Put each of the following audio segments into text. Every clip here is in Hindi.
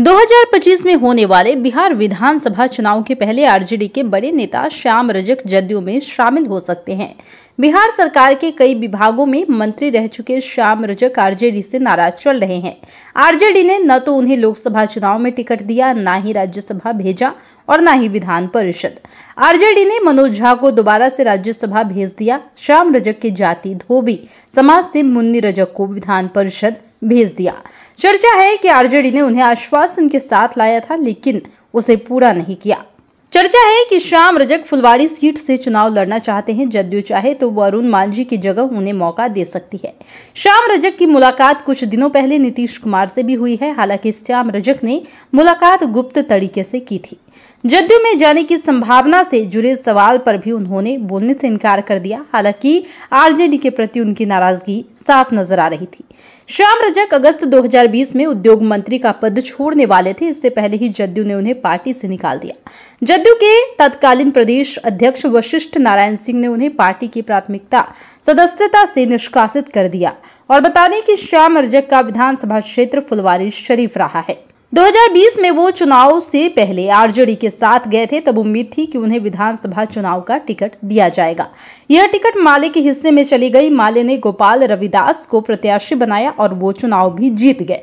2025 में होने वाले बिहार विधानसभा चुनाव के पहले आरजेडी के बड़े नेता श्याम रजक जदयू में शामिल हो सकते हैं बिहार सरकार के कई विभागों में मंत्री रह चुके श्याम रजक आरजेडी से नाराज चल रहे हैं आरजेडी ने न तो उन्हें लोकसभा चुनाव में टिकट दिया न ही राज्यसभा भेजा और न ही विधान परिषद आरजेडी ने मनोज झा को दोबारा से राज्यसभा भेज दिया श्याम रजक की जाति धोबी समाज से मुन्नी रजक को विधान परिषद भेज दिया चर्चा है कि आरजेडी ने उन्हें आश्वासन के साथ लाया था लेकिन उसे पूरा नहीं किया चर्चा है कि श्याम रजक फुलवाड़ी सीट से चुनाव लड़ना चाहते हैं जदयू चाहे तो वो अरुण मांझी की जगह उन्हें मौका दे सकती है श्याम रजक की मुलाकात कुछ दिनों पहले नीतीश कुमार से भी हुई है हालांकि श्याम रजक ने मुलाकात गुप्त तरीके से की थी जदयू में जाने की संभावना से जुड़े सवाल पर भी उन्होंने बोलने से इनकार कर दिया हालांकि आरजेडी के प्रति उनकी नाराजगी साफ नजर आ रही थी श्याम रजक अगस्त 2020 में उद्योग मंत्री का पद छोड़ने वाले थे इससे पहले ही जदयू ने उन्हें पार्टी से निकाल दिया जदयू के तत्कालीन प्रदेश अध्यक्ष वशिष्ठ नारायण सिंह ने उन्हें पार्टी की प्राथमिकता सदस्यता से निष्कासित कर दिया और बता दें की श्याम अर्जक का विधानसभा क्षेत्र फुलवारी शरीफ रहा है 2020 में वो चुनाव से पहले आरजेडी के साथ गए थे तब उम्मीद थी कि उन्हें विधानसभा चुनाव का टिकट दिया जाएगा यह टिकट माले के हिस्से में चली गई माले ने गोपाल रविदास को प्रत्याशी बनाया और वो चुनाव भी जीत गए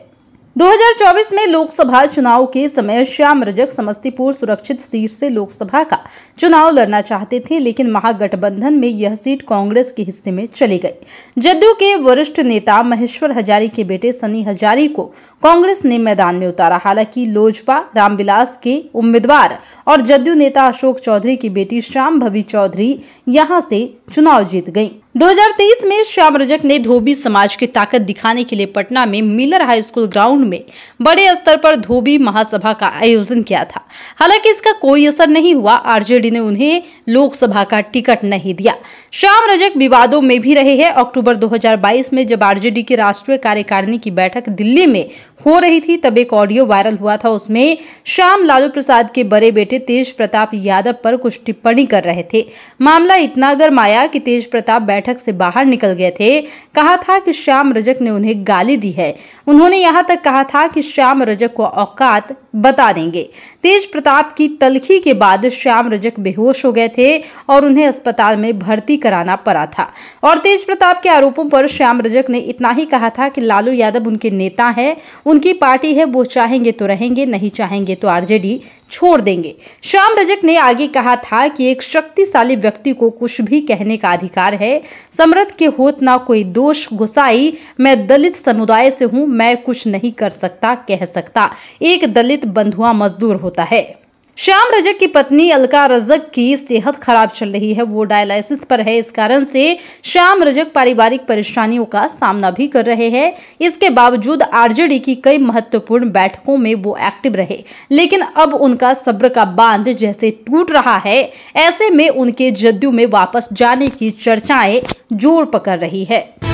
2024 में लोकसभा चुनाव के समय श्याम रजक समस्तीपुर सुरक्षित सीट से लोकसभा का चुनाव लड़ना चाहते थे लेकिन महागठबंधन में यह सीट कांग्रेस के हिस्से में चली गई जदयू के वरिष्ठ नेता महेश्वर हजारी के बेटे सनी हजारी को कांग्रेस ने मैदान में उतारा हालांकि लोजपा रामविलास के उम्मीदवार और जदयू नेता अशोक चौधरी की बेटी श्याम भवी चौधरी यहाँ से चुनाव जीत गयी 2023 में श्याम रजक ने धोबी समाज की ताकत दिखाने के लिए पटना में मिलर हाई स्कूल ग्राउंड में बड़े स्तर पर धोबी महासभा का आयोजन किया था हालांकि इसका कोई असर नहीं हुआ आरजेडी ने उन्हें लोकसभा का टिकट नहीं दिया श्याम रजक विवादों में भी रहे हैं अक्टूबर 2022 में जब आरजेडी की राष्ट्रीय कार्यकारिणी की बैठक दिल्ली में हो रही थी तब एक ऑडियो वायरल हुआ था उसमें श्याम लालू प्रसाद के बड़े बेटे तेज प्रताप यादव पर कुछ टिप्पणी कर रहे थे मामला इतना गर्म आया कि तेज प्रताप बैठक से बाहर निकल गए थे कहा था कि श्याम रजक ने उन्हें गाली दी है उन्होंने यहां तक कहा था कि श्याम रजक को औकात बता देंगे तेज प्रताप की तलखी के बाद श्याम रजक बेहोश हो गए थे और उन्हें अस्पताल में भर्ती कराना पड़ा था और तेज प्रताप के आरोपों पर श्याम रजक ने इतना ही कहा था कि लालू यादव उनके नेता है उनकी पार्टी है वो चाहेंगे तो रहेंगे नहीं चाहेंगे तो आरजेडी छोड़ देंगे श्याम रजक ने आगे कहा था कि एक शक्तिशाली व्यक्ति को कुछ भी कहने का अधिकार है समृद्ध के होत ना कोई दोष गुसाई मैं दलित समुदाय से हूँ मैं कुछ नहीं कर सकता कह सकता एक दलित आश्रित बंधुआ मजदूर होता है श्याम रजक की पत्नी अलका रजक की सेहत खराब चल रही है वो डायलिसिस पर है इस कारण से श्याम रजक पारिवारिक परेशानियों का सामना भी कर रहे हैं इसके बावजूद आरजेडी की कई महत्वपूर्ण बैठकों में वो एक्टिव रहे लेकिन अब उनका सब्र का बांध जैसे टूट रहा है ऐसे में उनके जदयू में वापस जाने की चर्चाएं जोर पकड़ रही है